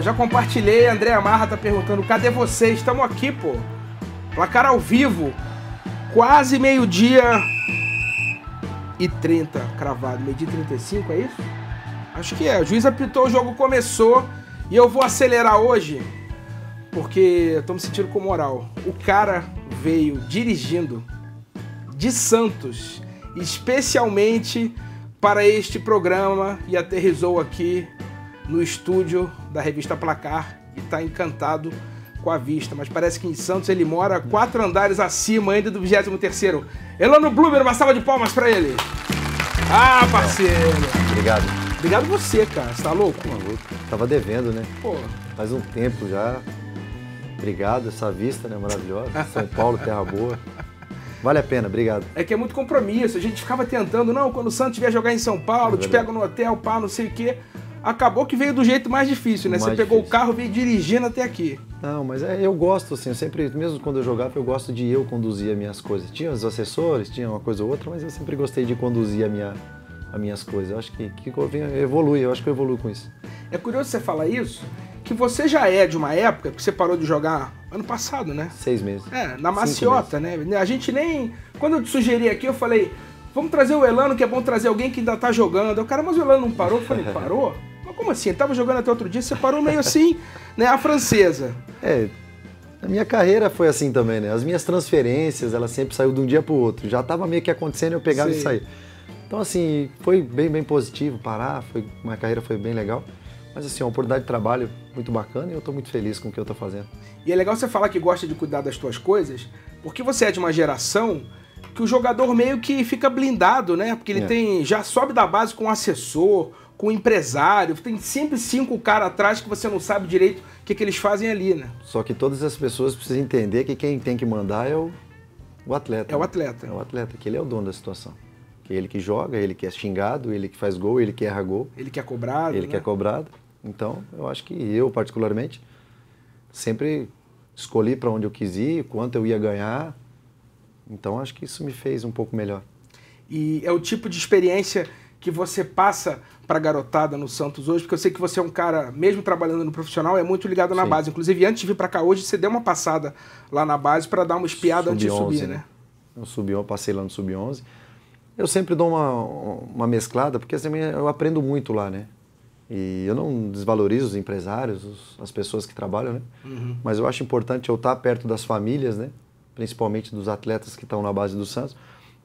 já compartilhei. André Amarra tá perguntando: cadê vocês? Estamos aqui, pô. Placar ao vivo. Quase meio-dia e 30 cravado. Meio-dia 35, é isso? Acho que é. O juiz apitou, o jogo começou. E eu vou acelerar hoje, porque tô me sentindo com moral. O cara veio dirigindo de Santos, especialmente para este programa e aterrizou aqui no estúdio da revista Placar e está encantado com a vista. Mas parece que em Santos ele mora quatro andares acima ainda do 23º. Elano Blumer, uma salva de palmas para ele. Ah, parceiro! Obrigado. Obrigado você, cara. Você tá louco? Tá Tava devendo, né? Pô. Faz um tempo já. Obrigado, essa vista, né? Maravilhosa. São Paulo, terra boa. Vale a pena, obrigado. É que é muito compromisso. A gente ficava tentando, não, quando o Santos vier jogar em São Paulo, é te pega no hotel, pá, não sei o quê acabou que veio do jeito mais difícil, né? Mais você pegou difícil. o carro e veio dirigindo até aqui. Não, mas é, eu gosto, assim, eu sempre, mesmo quando eu jogava, eu gosto de eu conduzir as minhas coisas. Tinha os assessores, tinha uma coisa ou outra, mas eu sempre gostei de conduzir a minha, as minhas coisas. Eu acho que, que evolui, eu acho que eu evoluo com isso. É curioso você falar isso, que você já é de uma época que você parou de jogar ano passado, né? Seis meses. É, na maciota, né? A gente nem. Quando eu te sugeri aqui, eu falei, vamos trazer o Elano, que é bom trazer alguém que ainda tá jogando. O cara, mas o Elano não parou? Eu falei, parou? como assim? Estava tava jogando até outro dia, você parou meio assim, né? A francesa. É, a minha carreira foi assim também, né? As minhas transferências, ela sempre saiu de um dia o outro. Já tava meio que acontecendo, eu pegava Sim. e saía. Então, assim, foi bem, bem positivo parar, foi, minha carreira foi bem legal. Mas, assim, é uma oportunidade de trabalho muito bacana e eu estou muito feliz com o que eu estou fazendo. E é legal você falar que gosta de cuidar das tuas coisas, porque você é de uma geração que o jogador meio que fica blindado, né? Porque ele é. tem já sobe da base com um assessor, com empresário, tem sempre cinco caras atrás que você não sabe direito o que, que eles fazem ali, né? Só que todas as pessoas precisam entender que quem tem que mandar é o, o atleta. É o né? atleta. É o atleta, que ele é o dono da situação. Que é ele que joga, ele que é xingado, ele que faz gol, ele que erra gol. Ele que é cobrado. Ele né? que é cobrado. Então, eu acho que eu, particularmente, sempre escolhi para onde eu quis ir, quanto eu ia ganhar. Então, acho que isso me fez um pouco melhor. E é o tipo de experiência que você passa para garotada no Santos hoje? Porque eu sei que você é um cara, mesmo trabalhando no profissional, é muito ligado na Sim. base. Inclusive, antes de vir para cá hoje, você deu uma passada lá na base para dar uma espiada sub antes de subir, né? né? Eu subi, eu passei lá no Sub-11. Eu sempre dou uma, uma mesclada, porque assim, também eu aprendo muito lá, né? E eu não desvalorizo os empresários, os, as pessoas que trabalham, né? Uhum. Mas eu acho importante eu estar tá perto das famílias, né? Principalmente dos atletas que estão na base do Santos,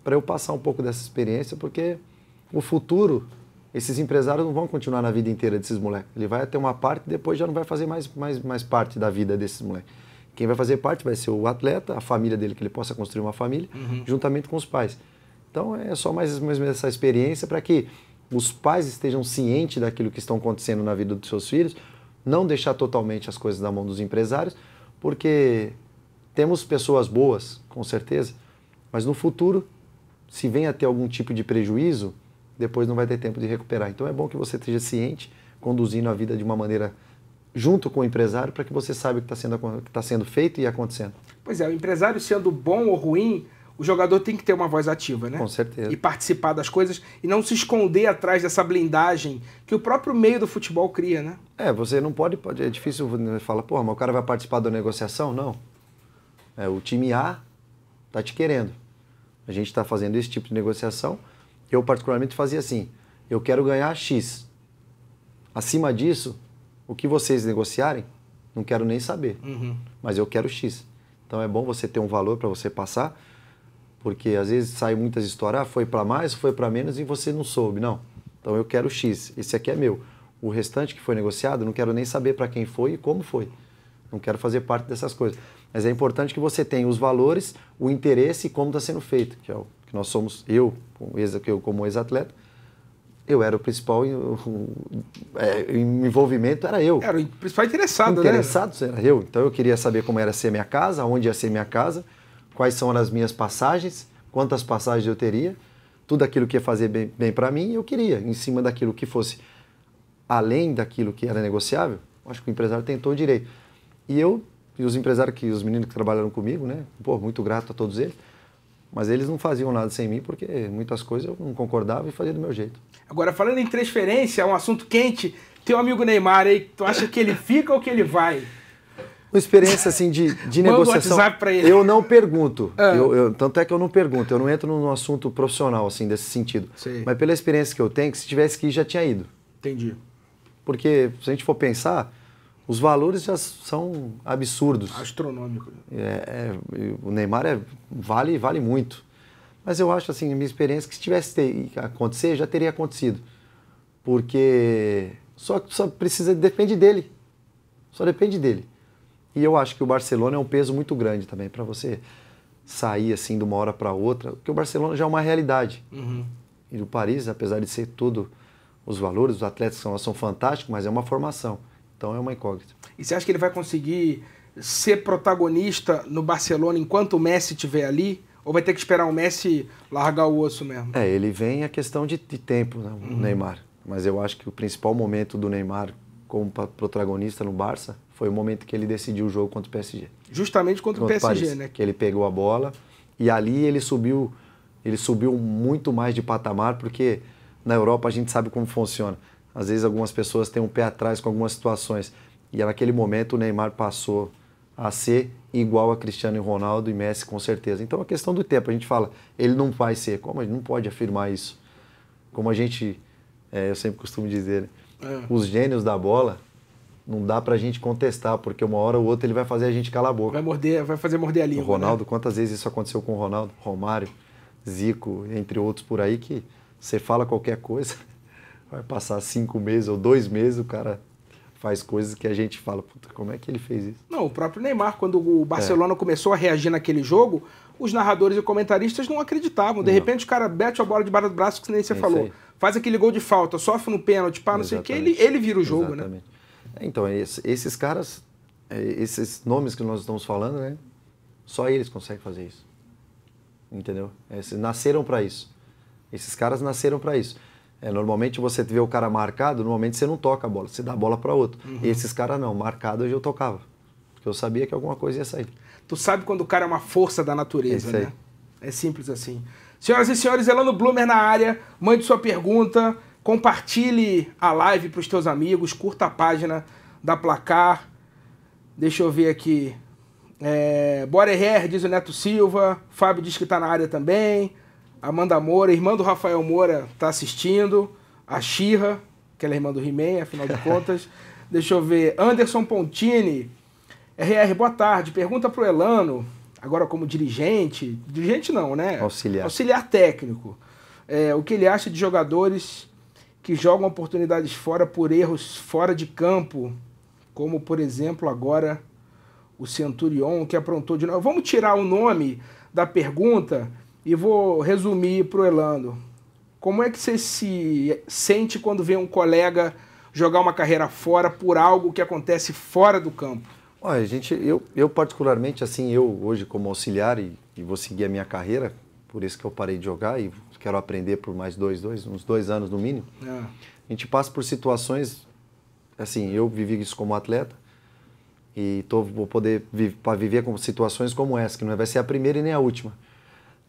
para eu passar um pouco dessa experiência, porque o futuro, esses empresários não vão continuar na vida inteira desses moleques. Ele vai ter uma parte e depois já não vai fazer mais, mais, mais parte da vida desses moleques. Quem vai fazer parte vai ser o atleta, a família dele, que ele possa construir uma família, uhum. juntamente com os pais. Então é só mais, mais essa experiência para que os pais estejam cientes daquilo que estão acontecendo na vida dos seus filhos, não deixar totalmente as coisas na mão dos empresários, porque temos pessoas boas, com certeza, mas no futuro, se vem a ter algum tipo de prejuízo, depois não vai ter tempo de recuperar. Então é bom que você esteja ciente, conduzindo a vida de uma maneira junto com o empresário, para que você saiba o que está sendo, tá sendo feito e acontecendo. Pois é, o empresário sendo bom ou ruim, o jogador tem que ter uma voz ativa, né? Com certeza. E participar das coisas e não se esconder atrás dessa blindagem que o próprio meio do futebol cria, né? É, você não pode, pode é difícil falar, porra, mas o cara vai participar da negociação? Não. É, o time A tá te querendo. A gente está fazendo esse tipo de negociação eu, particularmente, fazia assim: eu quero ganhar X. Acima disso, o que vocês negociarem, não quero nem saber, uhum. mas eu quero X. Então é bom você ter um valor para você passar, porque às vezes sai muitas histórias, ah, foi para mais, foi para menos e você não soube. Não. Então eu quero X, esse aqui é meu. O restante que foi negociado, não quero nem saber para quem foi e como foi. Não quero fazer parte dessas coisas. Mas é importante que você tenha os valores, o interesse e como está sendo feito, que é o que nós somos, eu, eu como ex-atleta, eu era o principal é, envolvimento, era eu. Era o principal interessado, né? interessado né? era eu. Então eu queria saber como era ser minha casa, onde ia ser minha casa, quais são as minhas passagens, quantas passagens eu teria, tudo aquilo que ia fazer bem, bem para mim, eu queria, em cima daquilo que fosse além daquilo que era negociável. Acho que o empresário tentou direito. E eu e os empresários que os meninos que trabalharam comigo, né? Pô, muito grato a todos eles mas eles não faziam nada sem mim, porque muitas coisas eu não concordava e fazia do meu jeito. Agora, falando em transferência, é um assunto quente, teu amigo Neymar aí, tu acha que ele fica ou que ele vai? Uma experiência assim de, de negociação. Pra ele. Eu não pergunto. Ah. Eu, eu, tanto é que eu não pergunto, eu não entro num assunto profissional, assim, desse sentido. Mas pela experiência que eu tenho, que se tivesse que ir, já tinha ido. Entendi. Porque se a gente for pensar, os valores já são absurdos. Astronômico. É, é, o Neymar é, vale, vale muito. Mas eu acho, assim, minha experiência, que se tivesse ter, acontecer, já teria acontecido. Porque só, só precisa, depende dele. Só depende dele. E eu acho que o Barcelona é um peso muito grande também para você sair assim de uma hora para outra, porque o Barcelona já é uma realidade. Uhum. E o Paris, apesar de ser tudo os valores, os atletas são, são fantásticos, mas é uma formação. Então é uma incógnita. E você acha que ele vai conseguir ser protagonista no Barcelona enquanto o Messi estiver ali? Ou vai ter que esperar o Messi largar o osso mesmo? É, ele vem a questão de, de tempo, né, o uhum. Neymar. Mas eu acho que o principal momento do Neymar como protagonista no Barça foi o momento que ele decidiu o jogo contra o PSG. Justamente contra, contra o PSG, Paris, né? Que ele pegou a bola e ali ele subiu, ele subiu muito mais de patamar porque na Europa a gente sabe como funciona às vezes algumas pessoas têm um pé atrás com algumas situações. E é naquele momento o Neymar passou a ser igual a Cristiano Ronaldo e Messi, com certeza. Então a questão do tempo, a gente fala, ele não vai ser. Como a gente não pode afirmar isso? Como a gente, é, eu sempre costumo dizer, né? é. os gênios da bola, não dá pra gente contestar, porque uma hora ou outra ele vai fazer a gente calar a boca. Vai morder, vai fazer morder a língua. O né? Ronaldo, né? quantas vezes isso aconteceu com o Ronaldo, Romário, Zico, entre outros por aí, que você fala qualquer coisa, vai passar cinco meses ou dois meses, o cara faz coisas que a gente fala, puta, como é que ele fez isso? Não, o próprio Neymar, quando o Barcelona é. começou a reagir naquele jogo, os narradores e comentaristas não acreditavam. De não. repente o cara bate a bola debaixo do braço, que nem você é falou. Faz aquele gol de falta, sofre no pênalti, pá, não sei o que, ele, ele vira o jogo, né? Exatamente. né? Então, esses caras, é, esses nomes que nós estamos falando, né? Só eles conseguem fazer isso. Entendeu? É, eles nasceram para isso. Esses caras nasceram para isso. É, normalmente você vê o cara marcado, normalmente você não toca a bola, você dá a bola para outro. Uhum. E esses caras não, marcado eu tocava. Porque eu sabia que alguma coisa ia sair. Tu sabe quando o cara é uma força da natureza, Esse né? Aí. É simples assim. Senhoras e senhores, Elano Blumer na área. Mande sua pergunta, compartilhe a live para os teus amigos, curta a página da Placar. Deixa eu ver aqui. É, Bora Herrer, diz o Neto Silva. Fábio diz que está na área também. Amanda Moura, irmã do Rafael Moura, tá assistindo. A Xirra, que ela é irmã do He-Man, afinal de contas. Deixa eu ver. Anderson Pontini. RR, boa tarde. Pergunta pro Elano, agora como dirigente. Dirigente não, né? Auxiliar. Auxiliar técnico. É, o que ele acha de jogadores que jogam oportunidades fora por erros fora de campo, como por exemplo agora o Centurion que aprontou de novo. Vamos tirar o nome da pergunta e vou resumir para o Elando. Como é que você se sente quando vê um colega jogar uma carreira fora por algo que acontece fora do campo? Olha, gente, eu, eu particularmente, assim, eu hoje como auxiliar e, e vou seguir a minha carreira, por isso que eu parei de jogar e quero aprender por mais dois, dois uns dois anos no mínimo. É. A gente passa por situações, assim, eu vivi isso como atleta e tô, vou poder para viver com situações como essa, que não é, vai ser a primeira e nem a última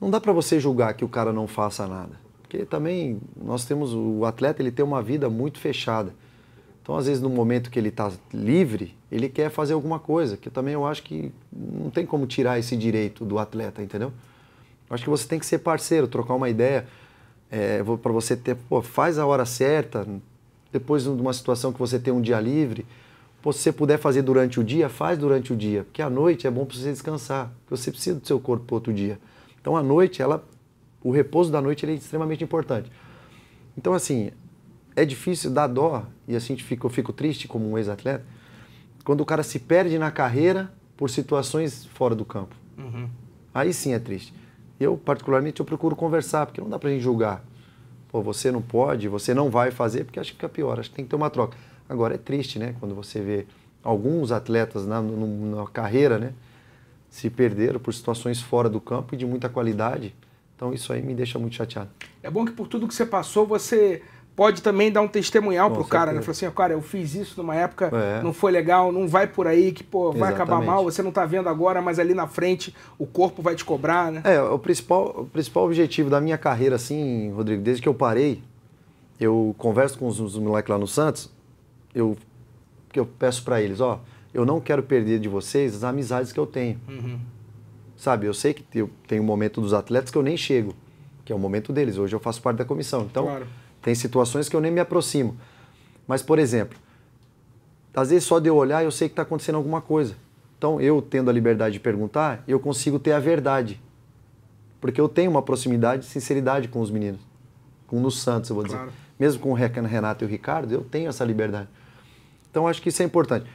não dá para você julgar que o cara não faça nada. Porque também nós temos o atleta, ele tem uma vida muito fechada. Então, às vezes, no momento que ele está livre, ele quer fazer alguma coisa, que também eu acho que não tem como tirar esse direito do atleta, entendeu? Eu acho que você tem que ser parceiro, trocar uma ideia, é, para você ter, pô, faz a hora certa, depois de uma situação que você tem um dia livre, pô, se você puder fazer durante o dia, faz durante o dia, porque à noite é bom para você descansar, porque você precisa do seu corpo para outro dia. Então a noite, ela, o repouso da noite é extremamente importante. Então assim, é difícil dar dó e assim eu fico triste como um ex-atleta quando o cara se perde na carreira por situações fora do campo. Uhum. Aí sim é triste. Eu particularmente eu procuro conversar porque não dá para gente julgar. Pô, você não pode, você não vai fazer porque acho que fica é pior. Acho que tem que ter uma troca. Agora é triste, né, quando você vê alguns atletas na, na, na carreira, né? se perderam por situações fora do campo e de muita qualidade. Então isso aí me deixa muito chateado. É bom que por tudo que você passou, você pode também dar um testemunhal para pro cara, né? Falar assim, ah, cara, eu fiz isso numa época, é. não foi legal, não vai por aí, que pô, vai Exatamente. acabar mal, você não está vendo agora, mas ali na frente o corpo vai te cobrar, né? É, o principal, o principal objetivo da minha carreira, assim, Rodrigo, desde que eu parei, eu converso com os, os moleques lá no Santos, eu, eu peço para eles, ó, oh, eu não quero perder de vocês as amizades que eu tenho. Uhum. Sabe, eu sei que eu tenho um momento dos atletas que eu nem chego, que é o momento deles. Hoje eu faço parte da comissão. Então, claro. tem situações que eu nem me aproximo. Mas, por exemplo, às vezes só de eu olhar eu sei que está acontecendo alguma coisa. Então, eu tendo a liberdade de perguntar, eu consigo ter a verdade. Porque eu tenho uma proximidade e sinceridade com os meninos. Com o Santos, eu vou claro. dizer. Mesmo com o Renato e o Ricardo, eu tenho essa liberdade. Então, acho que isso é importante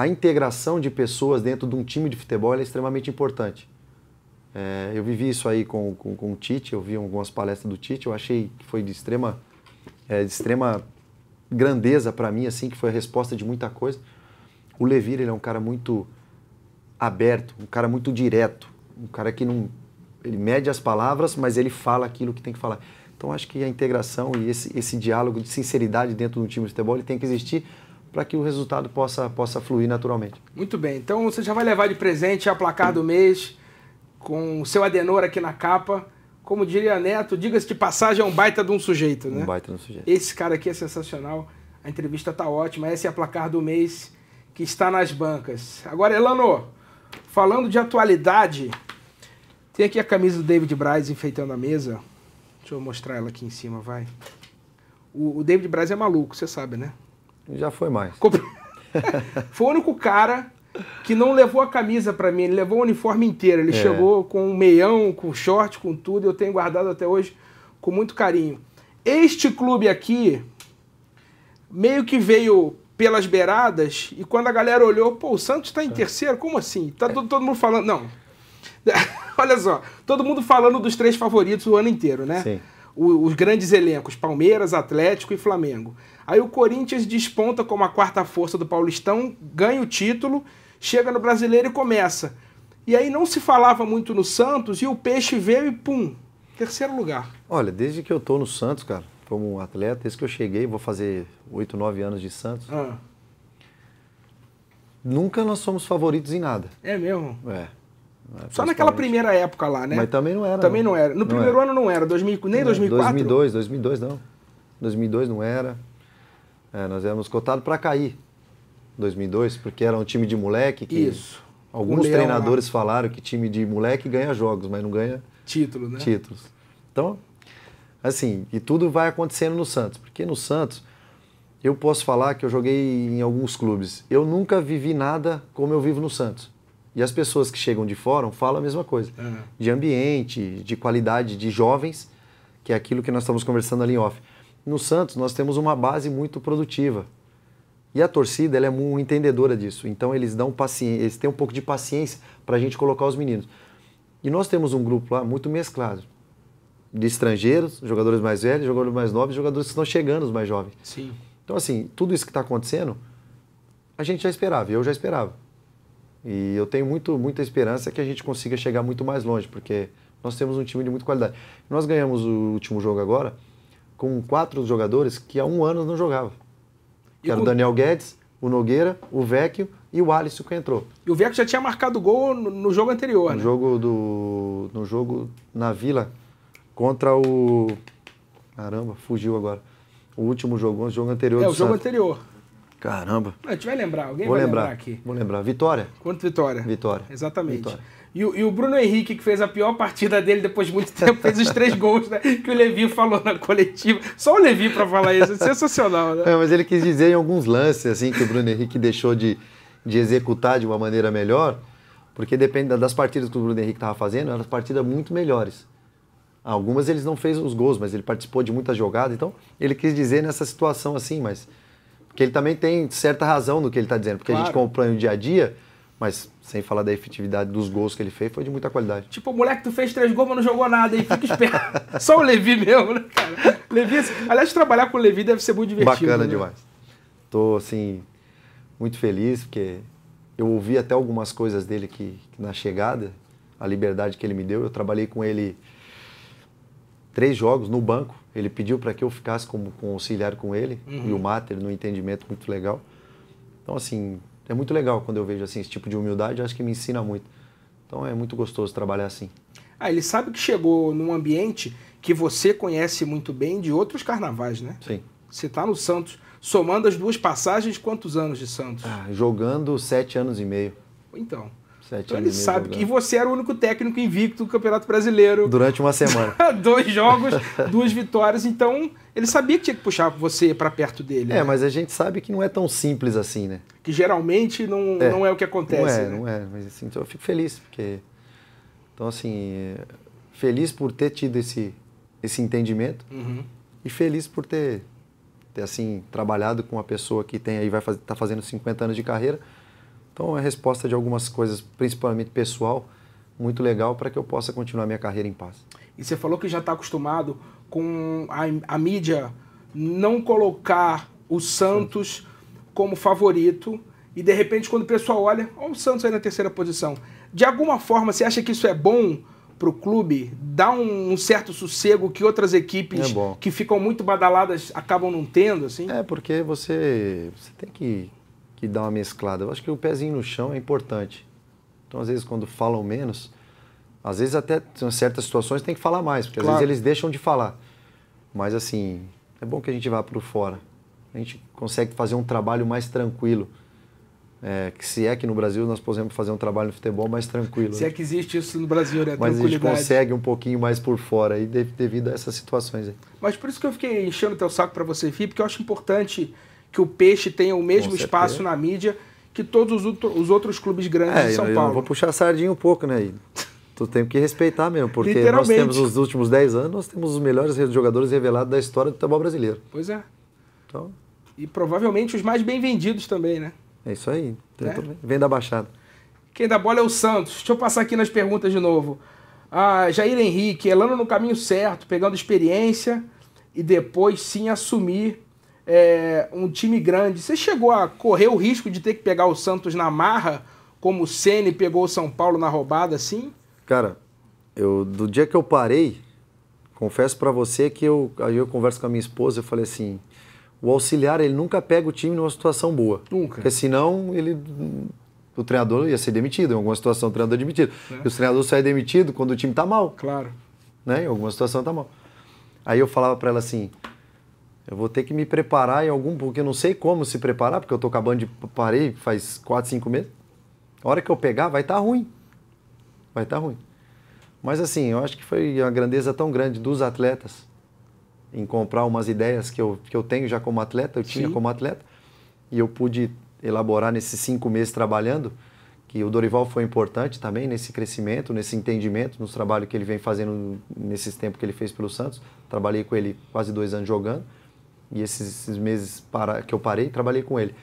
a integração de pessoas dentro de um time de futebol é extremamente importante. É, eu vivi isso aí com, com, com, o Tite, eu vi algumas palestras do Tite, eu achei que foi de extrema, é, de extrema grandeza para mim, assim, que foi a resposta de muita coisa. O Levir, ele é um cara muito aberto, um cara muito direto, um cara que não. Ele mede as palavras, mas ele fala aquilo que tem que falar. Então, acho que a integração e esse, esse diálogo de sinceridade dentro do time de futebol ele tem que existir para que o resultado possa, possa fluir naturalmente. Muito bem, então você já vai levar de presente a placar do mês com o seu Adenor aqui na capa. Como diria Neto, diga-se de passagem, é um baita de um sujeito, né? Um baita de um sujeito. Esse cara aqui é sensacional, a entrevista tá ótima. Essa é a placar do mês que está nas bancas. Agora, Elano, falando de atualidade, tem aqui a camisa do David Braz enfeitando a mesa. Deixa eu mostrar ela aqui em cima, vai. O, o David Braz é maluco, você sabe, né? Já foi mais. foi o único cara que não levou a camisa para mim, ele levou o uniforme inteiro. Ele é. chegou com um meião, com short, com tudo, eu tenho guardado até hoje com muito carinho. Este clube aqui meio que veio pelas beiradas e quando a galera olhou, pô, o Santos está em tá. terceiro, como assim? Tá todo, todo mundo falando, não. Olha só, todo mundo falando dos três favoritos o ano inteiro, né? Sim os grandes elencos Palmeiras, Atlético e Flamengo. Aí o Corinthians desponta como a quarta força do Paulistão, ganha o título, chega no Brasileiro e começa. E aí não se falava muito no Santos e o Peixe veio e pum, terceiro lugar. Olha, desde que eu tô no Santos, cara, como atleta, desde que eu cheguei, vou fazer oito nove anos de Santos. Ah. Nunca nós somos favoritos em nada. É mesmo? É. É, Só naquela primeira época lá, né? Mas também não era. Também não, não né? era. No não primeiro era. ano não era, 2000, nem é, não, 2004? 2002, 2002 não. 2002 não era. É, nós éramos cotados para cair. 2002, porque era um time de moleque que Isso. alguns Leão, treinadores lá. falaram que time de moleque ganha jogos, mas não ganha título, né? títulos. Então, assim, e tudo vai acontecendo no Santos, porque no Santos eu posso falar que eu joguei em alguns clubes. Eu nunca vivi nada como eu vivo no Santos. E as pessoas que chegam de fora falam a mesma coisa. É. De ambiente, de qualidade de jovens, que é aquilo que nós estamos conversando ali em off. No Santos, nós temos uma base muito produtiva. E a torcida, ela é muito entendedora disso. Então, eles dão paciência, eles têm um pouco de paciência para a gente colocar os meninos. E nós temos um grupo lá muito mesclado. De estrangeiros, jogadores mais velhos, jogadores mais novos, jogadores que estão chegando, os mais jovens. Sim. Então, assim, tudo isso que está acontecendo, a gente já esperava, eu já esperava. E eu tenho muito, muita esperança que a gente consiga chegar muito mais longe, porque nós temos um time de muita qualidade. Nós ganhamos o último jogo agora com quatro jogadores que há um ano não jogavam. Que era o Daniel Guedes, o Nogueira, o Vecchio e o Alisson que entrou. E o Vecchio já tinha marcado gol no, no jogo anterior, no né? Jogo do, no jogo na Vila contra o... Caramba, fugiu agora. O último jogo, o jogo anterior. É, o jogo Santos. anterior. Caramba. Ah, a gente vai lembrar, alguém Vou vai lembrar. lembrar. aqui. Vou lembrar. Vitória? Quanto Vitória? Vitória. Exatamente. Vitória. E, e, o Bruno Henrique, que fez a pior partida dele depois de muito tempo, fez os três gols né, que o Levi falou na coletiva. Só o Levi para falar isso, é sensacional, né? É, mas ele quis dizer em alguns lances assim que o Bruno Henrique deixou de, de executar de uma maneira melhor, porque depende das partidas que o Bruno Henrique estava fazendo, eram partidas muito melhores. Algumas eles não fez os gols, mas ele participou de muita jogada, então ele quis dizer nessa situação assim, mas que ele também tem certa razão no que ele está dizendo, porque claro. a gente acompanha o dia a dia, mas sem falar da efetividade dos gols que ele fez, foi de muita qualidade. Tipo, o moleque, tu fez três gols, mas não jogou nada, hein? Fica esperto. Só o Levi mesmo, né, cara? Levi, aliás, trabalhar com o Levi deve ser muito divertido. Bacana né? demais. Tô, assim, muito feliz, porque eu ouvi até algumas coisas dele que, que, na chegada, a liberdade que ele me deu, eu trabalhei com ele três jogos no banco, ele pediu para que eu ficasse como, como auxiliar com ele uhum. e o Mater, no entendimento muito legal. Então, assim, é muito legal quando eu vejo assim, esse tipo de humildade, acho que me ensina muito. Então, é muito gostoso trabalhar assim. Ah, ele sabe que chegou num ambiente que você conhece muito bem de outros carnavais, né? Sim. Você está no Santos. Somando as duas passagens, quantos anos de Santos? Ah, jogando sete anos e meio. Então, Sete então ele sabe jogando. que e você era o único técnico invicto do Campeonato Brasileiro. Durante uma semana. Dois jogos, duas vitórias. Então ele sabia que tinha que puxar você para perto dele. É, né? mas a gente sabe que não é tão simples assim, né? Que geralmente não é, não é o que acontece. Não é, né? não é. Mas assim, então eu fico feliz porque, então assim, feliz por ter tido esse esse entendimento uhum. e feliz por ter ter assim trabalhado com uma pessoa que tem aí vai estar tá fazendo 50 anos de carreira então, é a resposta de algumas coisas, principalmente pessoal, muito legal para que eu possa continuar minha carreira em paz. E você falou que já está acostumado com a, a, mídia não colocar o Santos como favorito e de repente quando o pessoal olha, olha o Santos aí na terceira posição. De alguma forma, você acha que isso é bom para o clube? Dá um, um, certo sossego que outras equipes é que ficam muito badaladas acabam não tendo, assim? É, porque você, você tem que que dá uma mesclada. Eu acho que o pezinho no chão é importante. Então, às vezes, quando falam menos, às vezes até em certas situações tem que falar mais, porque claro. às vezes eles deixam de falar. Mas, assim, é bom que a gente vá para o fora. A gente consegue fazer um trabalho mais tranquilo. É, que se é que no Brasil nós podemos fazer um trabalho no futebol mais tranquilo. Se é né? é que existe isso no Brasil, né? Mas a gente consegue um pouquinho mais por fora aí devido a essas situações aí. Mas por isso que eu fiquei enchendo o teu saco para você vir, porque eu acho importante que o Peixe tenha o mesmo espaço na mídia que todos os, outros clubes grandes é, de São eu, Paulo. Eu vou puxar a sardinha um pouco, né? Tu tem que respeitar mesmo, porque nós temos os últimos 10 anos, nós temos os melhores jogadores revelados da história do futebol brasileiro. Pois é. Então... E provavelmente os mais bem vendidos também, né? É isso aí. É? Vem da Baixada. Quem dá bola é o Santos. Deixa eu passar aqui nas perguntas de novo. Ah, Jair Henrique, Elano no caminho certo, pegando experiência e depois sim assumir é, um time grande. Você chegou a correr o risco de ter que pegar o Santos na marra, como o Ceni pegou o São Paulo na roubada, assim? Cara, eu do dia que eu parei, confesso para você que eu aí eu converso com a minha esposa, eu falei assim, o auxiliar ele nunca pega o time numa situação boa. Nunca. Porque senão ele o treinador ia ser demitido, em alguma situação o treinador é demitido. É. E o treinador só é demitido quando o time tá mal. Claro. Né? Em alguma situação tá mal. Aí eu falava para ela assim: eu vou ter que me preparar em algum, porque eu não sei como se preparar, porque eu tô acabando de parei faz 4, 5 meses. A hora que eu pegar vai estar tá ruim. Vai estar tá ruim. Mas assim, eu acho que foi uma grandeza tão grande dos atletas em comprar umas ideias que eu, que eu tenho já como atleta, eu Sim. tinha como atleta, e eu pude elaborar nesses cinco meses trabalhando, que o Dorival foi importante também nesse crescimento, nesse entendimento, nos trabalhos que ele vem fazendo nesses tempos que ele fez pelo Santos. Trabalhei com ele quase dois anos jogando. E esses, esses meses para, que eu parei, trabalhei com ele.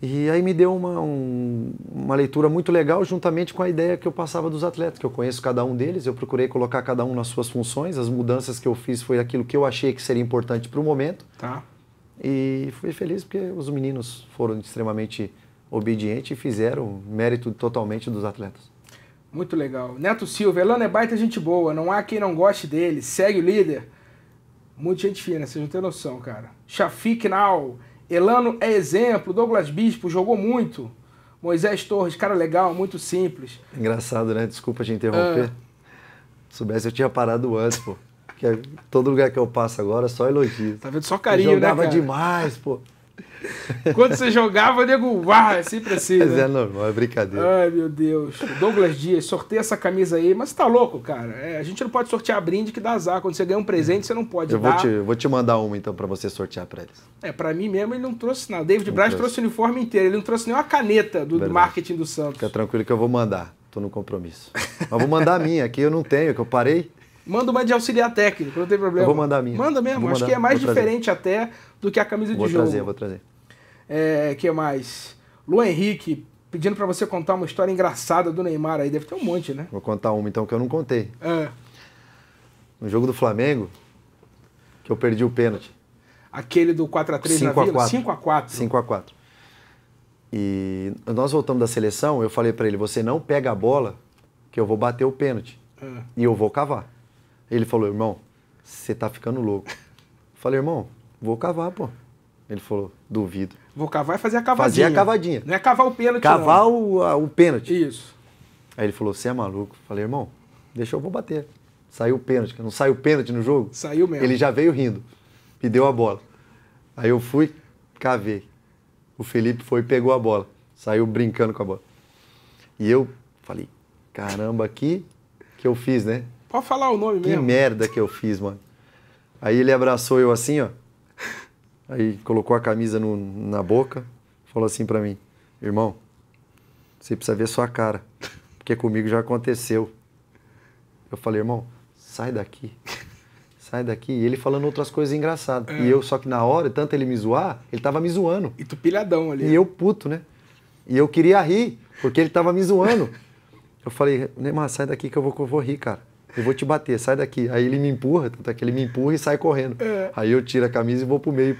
E aí me deu uma, um, uma leitura muito legal, juntamente com a ideia que eu passava dos atletas, que eu conheço cada um deles, eu procurei colocar cada um nas suas funções, as mudanças que eu fiz foi aquilo que eu achei que seria importante para o momento. Tá. E fui feliz porque os meninos foram extremamente obedientes e fizeram mérito totalmente dos atletas. Muito legal. Neto Silva, Elano é baita gente boa, não há quem não goste dele, segue o líder. Muita gente fina, vocês não têm noção, cara. Shafik Nau, Elano é exemplo, Douglas Bispo jogou muito. Moisés Torres, cara legal, muito simples. Engraçado, né? Desculpa te interromper. Ah. Soubesse, eu tinha parado antes, pô. Porque é, todo lugar que eu passo agora é só elogio. Tá vendo? Só carinho, eu jogava né, cara? demais, pô. Quando você jogava, nego, uau, é sempre assim. Mas né? é normal, é brincadeira. Ai, meu Deus. Douglas Dias, sorteia essa camisa aí. Mas tá louco, cara. É, a gente não pode sortear brinde que dá azar. Quando você ganha um presente, você não pode eu dar. Vou te, eu vou te mandar uma, então, pra você sortear pra eles. É, pra mim mesmo ele não trouxe nada. David Braz trouxe. o uniforme inteiro. Ele não trouxe nenhuma caneta do, do marketing do Santos. Fica tranquilo que eu vou mandar. Tô no compromisso. Mas vou mandar a minha, aqui eu não tenho, que eu parei. Manda uma de auxiliar técnico, não tem problema. Eu vou mandar a minha. Manda mesmo, vou acho mandar, que é mais diferente até do que a camisa vou de jogo. Vou trazer, vou trazer. É, que mais? Lu Henrique pedindo para você contar uma história engraçada do Neymar aí, deve ter um monte, né? Vou contar uma então que eu não contei. É. No jogo do Flamengo, que eu perdi o pênalti. Aquele do 4x3 na Vila? 5x4. 5x4. E nós voltamos da seleção, eu falei para ele, você não pega a bola que eu vou bater o pênalti. É. E eu vou cavar. Ele falou, irmão, você tá ficando louco. falei, irmão, vou cavar, pô. Ele falou, duvido. Vou cavar e fazer a cavadinha. Fazer a cavadinha. Não é cavar o pênalti, Cavar não. O, o pênalti. Isso. Aí ele falou, você é maluco. falei, irmão, deixa eu vou bater. Saiu o pênalti. Não saiu o pênalti no jogo? Saiu mesmo. Ele já veio rindo. e deu a bola. Aí eu fui, cavei. O Felipe foi e pegou a bola. Saiu brincando com a bola. E eu falei, caramba, aqui que eu fiz, né? Pode falar o nome que mesmo. Que merda que eu fiz, mano. Aí ele abraçou eu assim, ó. Aí colocou a camisa no, na boca, falou assim para mim: Irmão, você precisa ver sua cara, porque comigo já aconteceu. Eu falei: Irmão, sai daqui, sai daqui. E ele falando outras coisas engraçadas. É. E eu, só que na hora, tanto ele me zoar, ele tava me zoando. E tu pilhadão ali. E né? eu puto, né? E eu queria rir, porque ele tava me zoando. Eu falei: Neymar, sai daqui que eu vou, eu vou rir, cara eu vou te bater, sai daqui. Aí ele me empurra, tanto é que ele me empurra e sai correndo. É. Aí eu tiro a camisa e vou pro meio,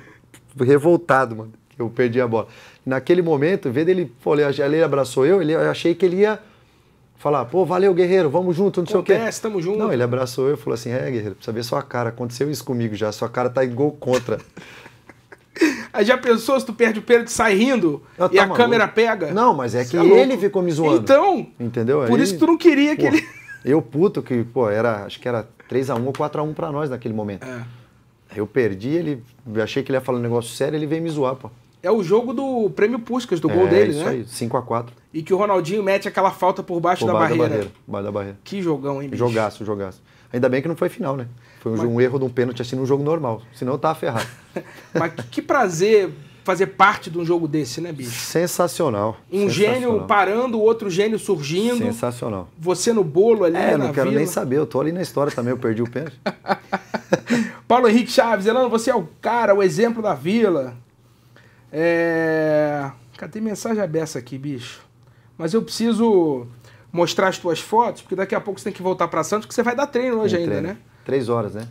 revoltado, mano. Eu perdi a bola. Naquele momento, vendo ele, pô, ele abraçou eu, ele, eu achei que ele ia falar, pô, valeu, guerreiro, vamos junto, não Acontece, sei o quê. tamo junto. Não, ele abraçou eu e falou assim, é, guerreiro, precisa ver sua cara, aconteceu isso comigo já, sua cara tá igual contra. Aí já pensou se tu perde o pênalti, sai rindo tá e a maluco. câmera pega? Não, mas é que é ele ficou me zoando. Então, entendeu? por Aí... isso que tu não queria que Porra. ele... Eu puto, que, pô, era, acho que era 3x1 ou 4x1 pra nós naquele momento. É. Eu perdi, ele achei que ele ia falar um negócio sério, ele veio me zoar, pô. É o jogo do prêmio Puscas, do é, gol dele, isso né? Isso aí, 5x4. E que o Ronaldinho mete aquela falta por baixo por da barreira. Da barreira. Baixo da barreira. Que jogão, hein, bicho? Jogaço, jogaço. Ainda bem que não foi final, né? Foi um, Mas... um erro de um pênalti assim num jogo normal. Senão eu tava ferrado. Mas que prazer fazer parte de um jogo desse, né, bicho? Sensacional. Um Sensacional. gênio parando, outro gênio surgindo. Sensacional. Você no bolo ali. É, né, não quero vila. nem saber, eu tô ali na história também, eu perdi o pênalti. Paulo Henrique Chaves, Elano, você é o cara, o exemplo da vila. É. Cadê mensagem aberta aqui, bicho. Mas eu preciso mostrar as tuas fotos, porque daqui a pouco você tem que voltar para Santos, porque você vai dar treino hoje tem ainda, treino. né? Três horas, né?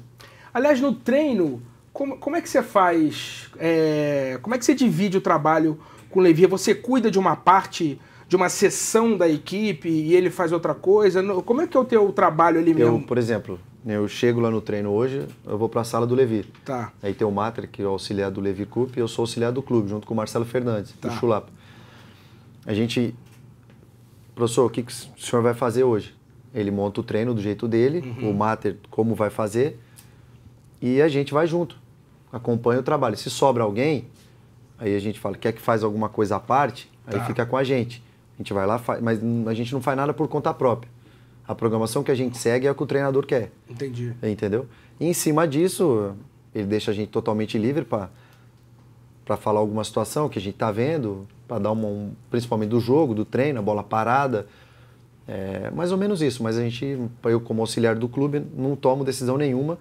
Aliás, no treino, como, como é que você faz? É, como é que você divide o trabalho com o Levi? Você cuida de uma parte, de uma seção da equipe e ele faz outra coisa? Como é que é o teu trabalho ali eu, mesmo? Por exemplo, eu chego lá no treino hoje, eu vou para a sala do Levi. Tá. Aí tem o Matra, que é o auxiliar do Levi Cup, e eu sou auxiliar do clube, junto com o Marcelo Fernandes, tá. do Chulapa. A gente. Professor, o que, que o senhor vai fazer hoje? Ele monta o treino do jeito dele, uhum. o Mater como vai fazer, e a gente vai junto acompanha o trabalho. Se sobra alguém, aí a gente fala, quer que faz alguma coisa à parte? Aí tá. fica com a gente. A gente vai lá, faz, mas a gente não faz nada por conta própria. A programação que a gente segue é a que o treinador quer. Entendi. Entendeu? E em cima disso, ele deixa a gente totalmente livre para falar alguma situação que a gente está vendo, para dar uma, um, principalmente do jogo, do treino, a bola parada. É, mais ou menos isso, mas a gente, eu como auxiliar do clube, não tomo decisão nenhuma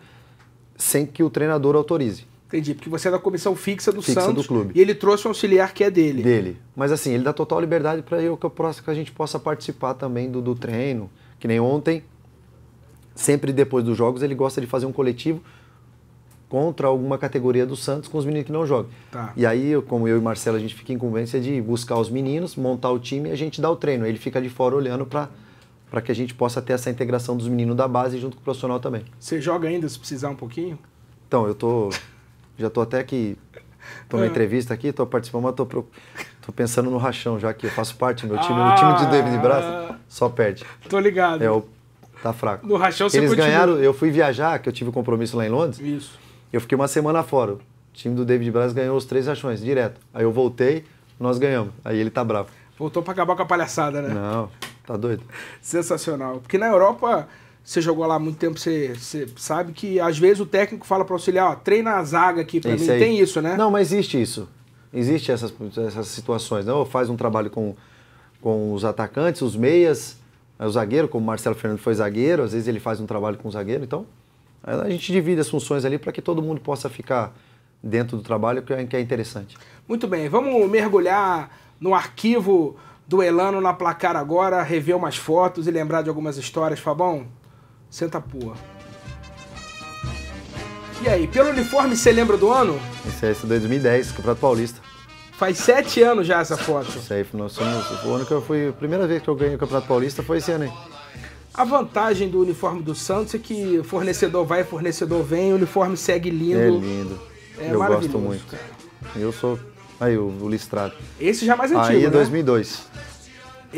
sem que o treinador autorize. Entendi, porque você é da comissão fixa do fixa Santos do clube. e ele trouxe o auxiliar que é dele. Dele. Mas assim, ele dá total liberdade para eu que, eu que a gente possa participar também do, do treino. Que nem ontem, sempre depois dos jogos, ele gosta de fazer um coletivo contra alguma categoria do Santos com os meninos que não jogam. Tá. E aí, como eu e Marcelo, a gente fica em convência de buscar os meninos, montar o time e a gente dá o treino. Ele fica de fora olhando para para que a gente possa ter essa integração dos meninos da base junto com o profissional também. Você joga ainda se precisar um pouquinho? Então, eu tô já estou até aqui, estou na ah. entrevista aqui, estou participando, mas estou pro... pensando no rachão, já que eu faço parte do meu time. Ah, o time de David Braz só perde. Tô ligado. É, o... tá fraco. No rachão você Eles continua. ganharam, eu fui viajar, que eu tive um compromisso lá em Londres. Isso. Eu fiquei uma semana fora. O time do David Braz ganhou os três rachões, direto. Aí eu voltei, nós ganhamos. Aí ele tá bravo. Voltou para acabar com a palhaçada, né? Não, tá doido. Sensacional. Porque na Europa você jogou lá muito tempo, você, você, sabe que às vezes o técnico fala para o auxiliar, ó, treina a zaga aqui para é mim. Aí. Tem isso, né? Não, mas existe isso. Existem essas, essas situações. Né? Ou faz um trabalho com, com os atacantes, os meias, né? o zagueiro, como o Marcelo Fernando foi zagueiro, às vezes ele faz um trabalho com o zagueiro. Então, é, a gente divide as funções ali para que todo mundo possa ficar dentro do trabalho, é, que é interessante. Muito bem, vamos mergulhar no arquivo do Elano na placar agora, rever umas fotos e lembrar de algumas histórias, Fabão? Senta porra. E aí, pelo uniforme, você lembra do ano? Esse é esse 2010, Campeonato Paulista. Faz sete anos já essa foto. Isso aí, nós somos, o ano que eu fui, a primeira vez que eu ganhei o Campeonato Paulista foi esse ano aí. A vantagem do uniforme do Santos é que fornecedor vai, fornecedor vem, o uniforme segue lindo. É lindo. É eu gosto muito. Eu sou aí o, o listrado. Esse já é mais antigo, Aí é 2002. Né?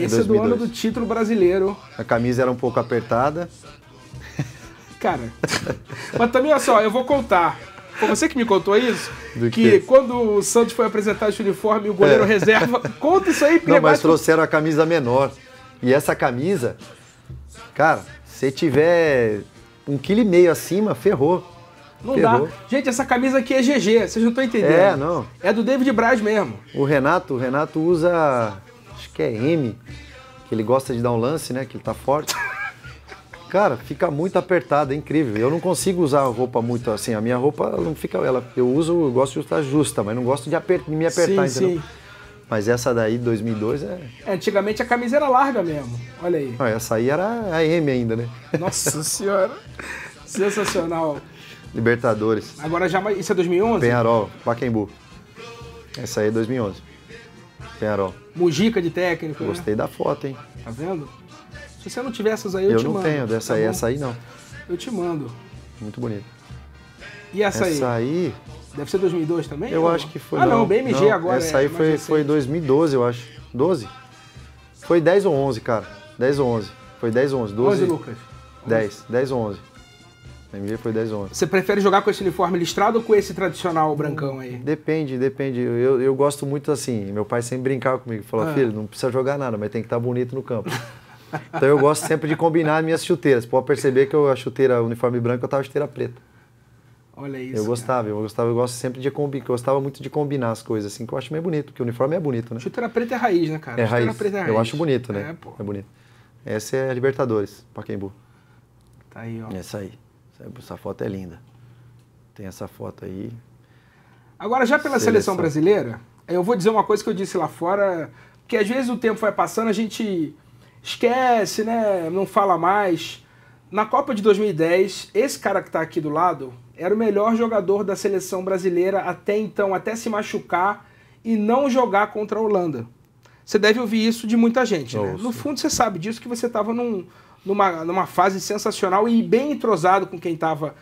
Esse é, 2002. é do ano do título brasileiro. A camisa era um pouco apertada, cara. Mas também, olha só, eu vou contar. Foi você que me contou isso? Que, que, quando o Santos foi apresentar esse uniforme o goleiro é. reserva. Conta isso aí, Não, é mas trouxeram a camisa menor. E essa camisa, cara, se tiver um quilo e meio acima, ferrou. Não ferrou. dá. Gente, essa camisa aqui é GG, vocês não estão entendendo. É, não. É do David Braz mesmo. O Renato, o Renato usa, acho que é M, que ele gosta de dar um lance, né, que ele tá forte. Cara, fica muito apertado, é incrível. Eu não consigo usar roupa muito assim. A minha roupa não fica. Ela, eu uso, eu gosto de estar justa, mas não gosto de, aper, de me apertar, sim, entendeu? Sim. Mas essa daí, 2002, é... é... Antigamente a camisa era larga mesmo, olha aí. Ah, essa aí era a M ainda, né? Nossa senhora, sensacional. Libertadores. Agora já, isso é 2011? Penharol, Pacaembu. Essa aí é 2011. Penharol. Mujica de técnico, né? Gostei né? da foto, hein? Tá vendo? Se você não tiver essas aí, eu, eu te mando. Eu não tenho dessa tá aí, essa aí não. Eu te mando. Muito bonito. E essa, essa aí? aí? Deve ser 2002 também? Eu ou? acho que foi. Ah, não, não BMG não, agora. Essa é, aí é, foi, foi 2012, eu acho. 12? Foi 10 ou 11, cara. 10 ou 11. Foi 10 ou 11. 12, 11, Lucas. 10. 10 ou 11. BMG foi 10 ou 11. Você prefere jogar com esse uniforme listrado ou com esse tradicional brancão aí? Depende, depende. Eu, eu gosto muito assim. Meu pai sempre brincava comigo. Falava, ah. filho, não precisa jogar nada, mas tem que estar tá bonito no campo. Então eu gosto sempre de combinar minhas chuteiras. Pode perceber que eu, a chuteira uniforme branco eu tava chuteira preta. Olha isso. Eu gostava, cara. eu gostava, eu gosto sempre de combinar, gostava muito de combinar as coisas, assim, que eu acho meio bonito, porque o uniforme é bonito, né? Chuteira preta é raiz, né, cara? É raiz. Preta é raiz. Eu acho bonito, né? É, pô. É bonito. Essa é a Libertadores, Pacaembu. Tá aí, ó. Essa aí. Essa foto é linda. Tem essa foto aí. Agora, já pela seleção, seleção brasileira, eu vou dizer uma coisa que eu disse lá fora, que às vezes o tempo vai passando, a gente esquece, né? Não fala mais. Na Copa de 2010, esse cara que está aqui do lado era o melhor jogador da seleção brasileira até então, até se machucar e não jogar contra a Holanda. Você deve ouvir isso de muita gente, né? No fundo, você sabe disso que você estava num, numa, numa fase sensacional e bem entrosado com quem estava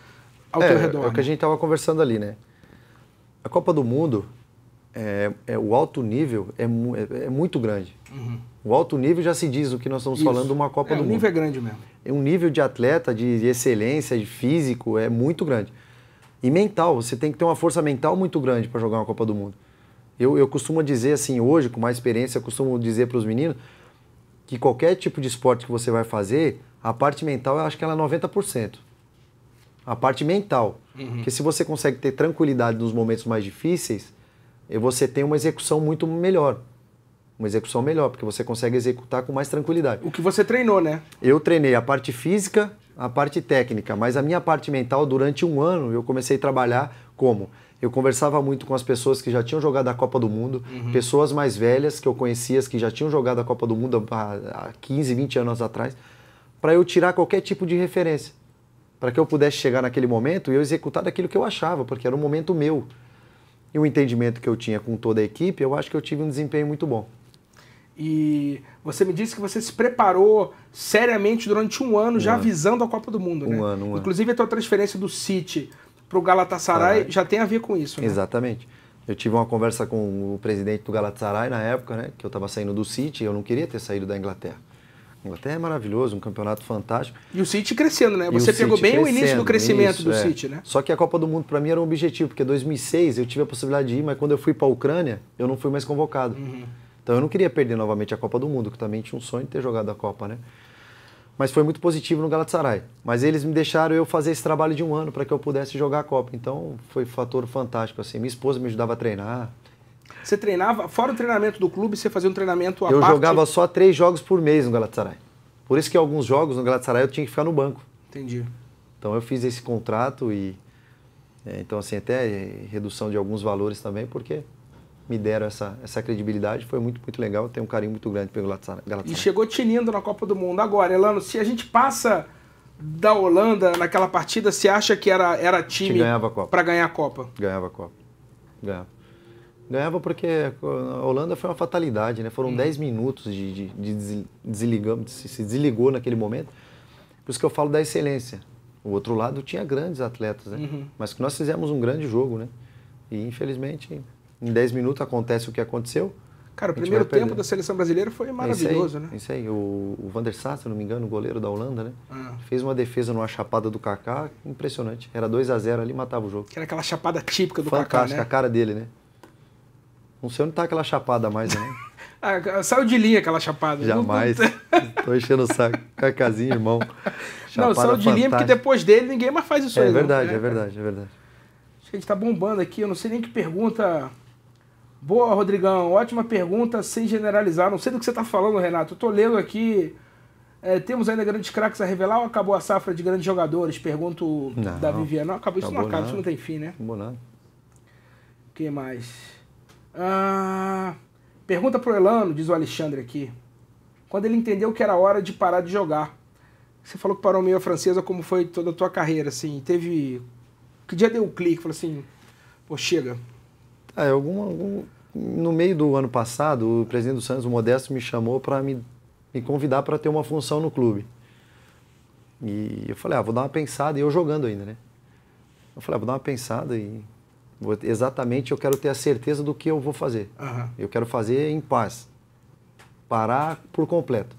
ao é, teu redor. É o que a né? gente estava conversando ali, né? A Copa do Mundo é, é, o alto nível é, é, é muito grande. Uhum. O alto nível já se diz o que nós estamos Isso. falando uma Copa é, do Mundo. O nível é grande mesmo. É um nível de atleta, de excelência, de físico, é muito grande. E mental, você tem que ter uma força mental muito grande para jogar uma Copa do Mundo. Eu, eu costumo dizer assim, hoje, com mais experiência, eu costumo dizer para os meninos que qualquer tipo de esporte que você vai fazer, a parte mental, eu acho que ela é 90%. A parte mental. Uhum. Porque se você consegue ter tranquilidade nos momentos mais difíceis, e você tem uma execução muito melhor. Uma execução melhor, porque você consegue executar com mais tranquilidade. O que você treinou, né? Eu treinei a parte física, a parte técnica, mas a minha parte mental, durante um ano, eu comecei a trabalhar como? Eu conversava muito com as pessoas que já tinham jogado a Copa do Mundo, uhum. pessoas mais velhas que eu conhecia, que já tinham jogado a Copa do Mundo há 15, 20 anos atrás, para eu tirar qualquer tipo de referência. Para que eu pudesse chegar naquele momento e eu executar daquilo que eu achava, porque era um momento meu e o entendimento que eu tinha com toda a equipe, eu acho que eu tive um desempenho muito bom. E você me disse que você se preparou seriamente durante um ano um já ano. visando a Copa do Mundo, um né? Ano, um Inclusive a tua transferência do City para o Galatasaray ah, já tem a ver com isso, né? Exatamente. Eu tive uma conversa com o presidente do Galatasaray na época, né? Que eu estava saindo do City, eu não queria ter saído da Inglaterra. Inglaterra é maravilhoso, um campeonato fantástico. E o City crescendo, né? Você pegou City bem o início do crescimento isso, do é. City, né? Só que a Copa do Mundo para mim era um objetivo, porque em 2006 eu tive a possibilidade de ir, mas quando eu fui para a Ucrânia, eu não fui mais convocado. Uhum. Então eu não queria perder novamente a Copa do Mundo, que também tinha um sonho de ter jogado a Copa, né? Mas foi muito positivo no Galatasaray. Mas eles me deixaram eu fazer esse trabalho de um ano para que eu pudesse jogar a Copa. Então foi um fator fantástico assim. Minha esposa me ajudava a treinar. Você treinava, fora o treinamento do clube, você fazia um treinamento à eu parte? Eu jogava só três jogos por mês no Galatasaray. Por isso que alguns jogos no Galatasaray eu tinha que ficar no banco. Entendi. Então eu fiz esse contrato e... É, então, assim, até redução de alguns valores também, porque me deram essa, essa credibilidade. Foi muito, muito legal. Tenho um carinho muito grande pelo Galatasaray. E chegou tinindo na Copa do Mundo. Agora, Elano, se a gente passa da Holanda naquela partida, você acha que era, era time para ganhar a Copa? Ganhava a Copa. Ganhava. Ganhava porque a Holanda foi uma fatalidade, né? Foram 10 hum. minutos de, de, de desligamos, se, se desligou naquele momento. Por isso que eu falo da excelência. O outro lado tinha grandes atletas, né? Uhum. Mas que nós fizemos um grande jogo, né? E infelizmente em 10 minutos acontece o que aconteceu. Cara, o primeiro tempo da seleção brasileira foi maravilhoso, é isso aí, né? Isso aí. O, o Van der Sar, se não me engano, o goleiro da Holanda, né? Ah. Fez uma defesa numa chapada do Kaká, impressionante. Era 2 a 0 ali, matava o jogo. Que era aquela chapada típica do Fantástica, Kaká, né? a cara dele, né? O senhor não tá aquela chapada mais, né? ah, saiu de linha aquela chapada. Jamais. Estou enchendo o saco. Carcazinho, irmão. Chapada não, saiu de linha porque depois dele ninguém mais faz isso é, aí. É verdade, não, é verdade, é verdade. Acho que a gente tá bombando aqui, eu não sei nem que pergunta. Boa, Rodrigão. Ótima pergunta, sem generalizar. Não sei do que você está falando, Renato. Eu tô lendo aqui. É, temos ainda grandes craques a revelar ou acabou a safra de grandes jogadores? Pergunto da Viviane. Não, acabou, isso acabou não acaba, isso não tem fim, né? Acabou nada. O que mais? Ah, pergunta pro Elano, diz o Alexandre aqui. Quando ele entendeu que era hora de parar de jogar. Você falou que parou meio a francesa, como foi toda a tua carreira, assim. Teve. Que dia deu um clique? Falou assim, pô, chega. É, algum, algum, No meio do ano passado, o presidente do Santos, o Modesto, me chamou para me, me convidar para ter uma função no clube. E eu falei, ah, vou dar uma pensada, e eu jogando ainda, né? Eu falei, ah, vou dar uma pensada e Vou, exatamente, eu quero ter a certeza do que eu vou fazer. Uhum. Eu quero fazer em paz. Parar por completo.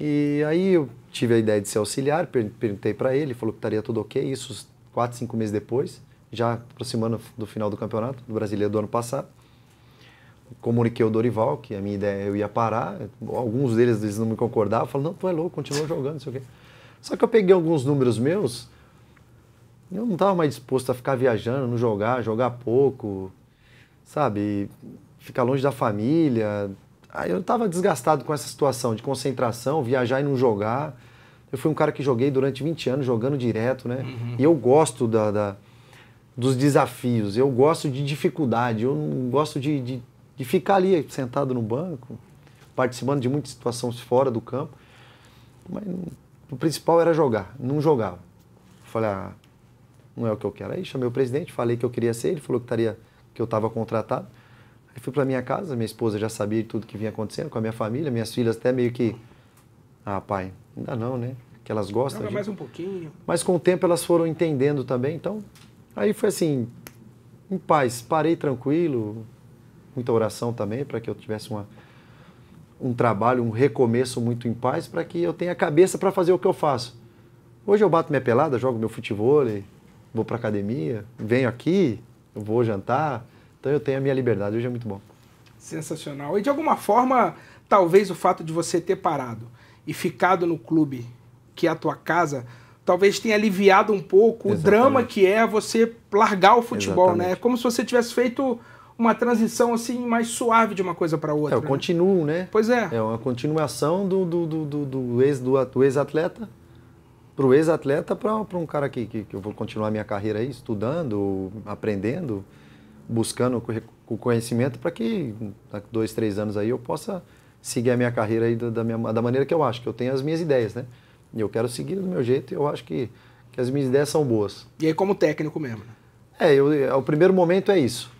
E aí eu tive a ideia de ser auxiliar, per perguntei para ele, falou que estaria tudo ok. Isso quatro, cinco meses depois, já aproximando do final do campeonato, do brasileiro do ano passado. Comuniquei ao Dorival que a minha ideia eu ia parar. Alguns deles eles não me concordavam, falaram: não, tu é louco, continua jogando, não sei o quê. Só que eu peguei alguns números meus eu não estava mais disposto a ficar viajando, não jogar, jogar pouco, sabe? Ficar longe da família. Aí eu estava desgastado com essa situação de concentração, viajar e não jogar. Eu fui um cara que joguei durante 20 anos, jogando direto, né? Uhum. E eu gosto da, da, dos desafios, eu gosto de dificuldade, eu não gosto de, de, de ficar ali sentado no banco, participando de muitas situações fora do campo. Mas o principal era jogar, não jogava. falei, ah, não é o que eu quero. Aí chamei o presidente, falei que eu queria ser, ele falou que, estaria, que eu estava contratado. Aí fui para minha casa, minha esposa já sabia de tudo que vinha acontecendo com a minha família, minhas filhas até meio que. Ah, pai, ainda não, né? Que elas gostam. Joga de... mais um pouquinho. Mas com o tempo elas foram entendendo também, então. Aí foi assim, em paz, parei tranquilo, muita oração também, para que eu tivesse uma, um trabalho, um recomeço muito em paz, para que eu tenha a cabeça para fazer o que eu faço. Hoje eu bato minha pelada, jogo meu futebol, vou para academia, venho aqui, vou jantar. Então eu tenho a minha liberdade, hoje é muito bom. Sensacional. E de alguma forma, talvez o fato de você ter parado e ficado no clube, que é a tua casa, talvez tenha aliviado um pouco Exatamente. o drama que é você largar o futebol, né? Exatamente. né? É como se você tivesse feito uma transição assim mais suave de uma coisa para outra. É, eu né? continuo, né? Pois é. É uma continuação do, do, do, do, do ex-atleta. Do, do ex para o ex-atleta, para um cara que, que, que, eu vou continuar minha carreira aí estudando, aprendendo, buscando o conhecimento para que daqui dois, três anos aí eu possa seguir a minha carreira aí da, da, minha, da maneira que eu acho, que eu tenho as minhas ideias, né? E eu quero seguir do meu jeito e eu acho que, que as minhas ideias são boas. E aí como técnico mesmo, né? É, eu, é, o primeiro momento é isso.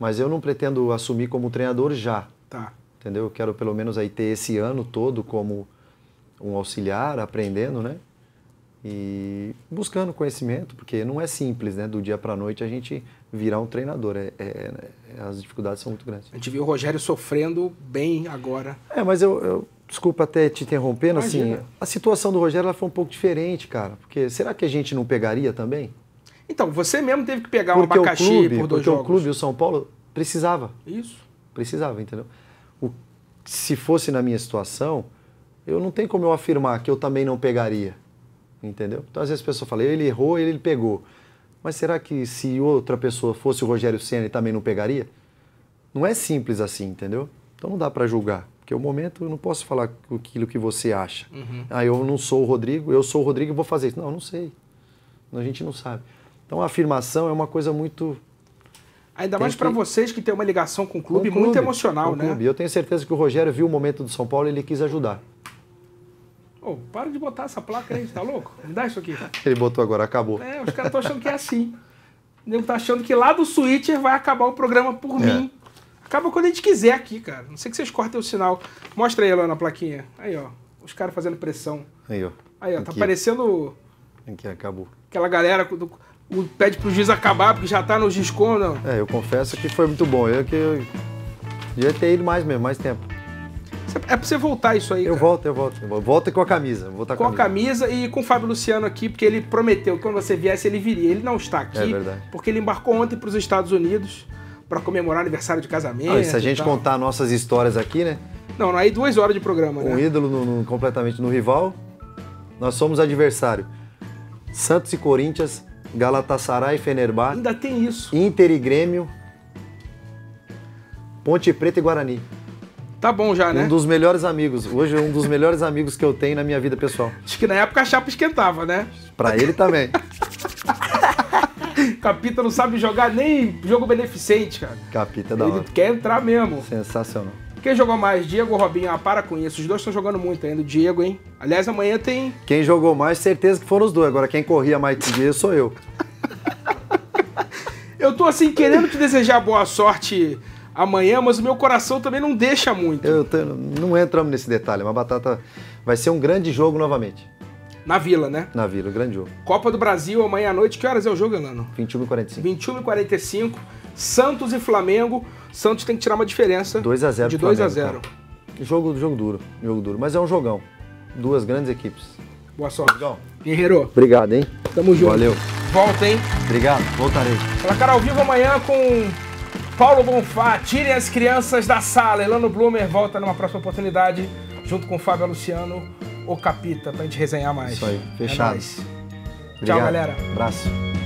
Mas eu não pretendo assumir como treinador já. Tá. Entendeu? Eu quero pelo menos aí ter esse ano todo como um auxiliar, aprendendo, né? e buscando conhecimento, porque não é simples, né? Do dia para a noite a gente virar um treinador. É, é, é, as dificuldades são muito grandes. A gente viu o Rogério sofrendo bem agora. É, mas eu, eu desculpa até te interrompendo, assim, Imagina. assim, a situação do Rogério ela foi um pouco diferente, cara. Porque será que a gente não pegaria também? Então, você mesmo teve que pegar porque um abacaxi o clube, por dois porque jogos. o clube, o São Paulo, precisava. Isso. Precisava, entendeu? O, se fosse na minha situação, eu não tem como eu afirmar que eu também não pegaria entendeu? Então, às vezes a pessoa fala, ele errou, ele pegou. Mas será que se outra pessoa fosse o Rogério Senna, ele também não pegaria? Não é simples assim, entendeu? Então não dá para julgar, porque é o momento eu não posso falar aquilo que você acha. Uhum. Ah, eu não sou o Rodrigo, eu sou o Rodrigo e vou fazer isso. Não, não sei. A gente não sabe. Então a afirmação é uma coisa muito Ainda mais para vocês que têm uma ligação com o clube, com o clube muito emocional, né? Clube. Eu tenho certeza que o Rogério viu o momento do São Paulo e ele quis ajudar oh, para de botar essa placa aí, tá louco? Me dá isso aqui. Ele botou agora, acabou. É, os caras estão achando que é assim. O nego tá achando que lá do switcher vai acabar o programa por é. mim. Acaba quando a gente quiser aqui, cara. Não sei que vocês cortem o sinal. Mostra aí, lá na plaquinha. Aí, ó. Os caras fazendo pressão. Aí, ó. Aí, ó. Tá aqui. parecendo... Aqui, acabou. Aquela galera... Do o, pede pro juiz acabar, porque já tá nos não. É, eu confesso que foi muito bom. Eu que eu devia ter ido mais mesmo, mais tempo. É pra você voltar isso aí. Eu cara. volto, eu volto. Volta com a camisa. Vou com a camisa. camisa e com o Fábio Luciano aqui, porque ele prometeu que quando você viesse ele viria. Ele não está aqui, é verdade. porque ele embarcou ontem para os Estados Unidos para comemorar aniversário de casamento. Ah, se a gente contar nossas histórias aqui, né? Não, não aí duas horas de programa, um né? Um ídolo no, no, completamente no rival. Nós somos adversário. Santos e Corinthians, Galatasaray e Fenerbahçe. Ainda tem isso. Inter e Grêmio. Ponte Preta e Guarani. Tá bom já, né? Um dos melhores amigos. Hoje é um dos melhores amigos que eu tenho na minha vida pessoal. Acho que na época a chapa esquentava, né? Pra ele também. Capita não sabe jogar nem jogo beneficente, cara. Capita é da Ele hora. quer entrar mesmo. Sensacional. Quem jogou mais? Diego ou Robinho? Ah, para com isso. Os dois estão jogando muito ainda. O Diego, hein? Aliás, amanhã tem. Quem jogou mais, certeza que foram os dois. Agora, quem corria mais que dia sou eu. eu tô assim, querendo te desejar boa sorte amanhã, mas o meu coração também não deixa muito. Eu, não entramos nesse detalhe, mas Batata vai ser um grande jogo novamente. Na Vila, né? Na Vila, grande jogo. Copa do Brasil, amanhã à noite. Que horas é o jogo, Elano? 21h45. 21h45. Santos e Flamengo. Santos tem que tirar uma diferença. 2 a 0 De 2 Flamengo, a 0 Jogo, jogo duro, jogo duro. Mas é um jogão. Duas grandes equipes. Boa sorte. Jogão. Guerreiro. Obrigado, hein? Tamo junto. Valeu. Volta, hein? Obrigado, voltarei. cara ao vivo amanhã com Paulo Bonfá, tire as crianças da sala. Elano Blumer volta numa próxima oportunidade, junto com o Fábio Luciano, o Capita, pra gente resenhar mais. Isso aí, é fechado. É Tchau, galera. abraço.